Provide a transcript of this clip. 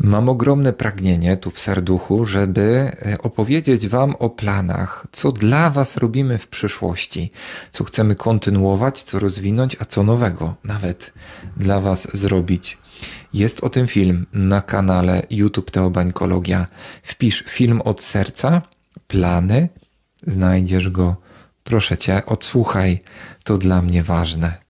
Mam ogromne pragnienie tu w serduchu, żeby e, opowiedzieć Wam o planach, co dla Was robimy w przyszłości, co chcemy kontynuować, co rozwinąć, a co nowego nawet dla Was zrobić. Jest o tym film na kanale YouTube Teobańkologia. Wpisz film od serca, plany, znajdziesz go. Proszę Cię, odsłuchaj, to dla mnie ważne.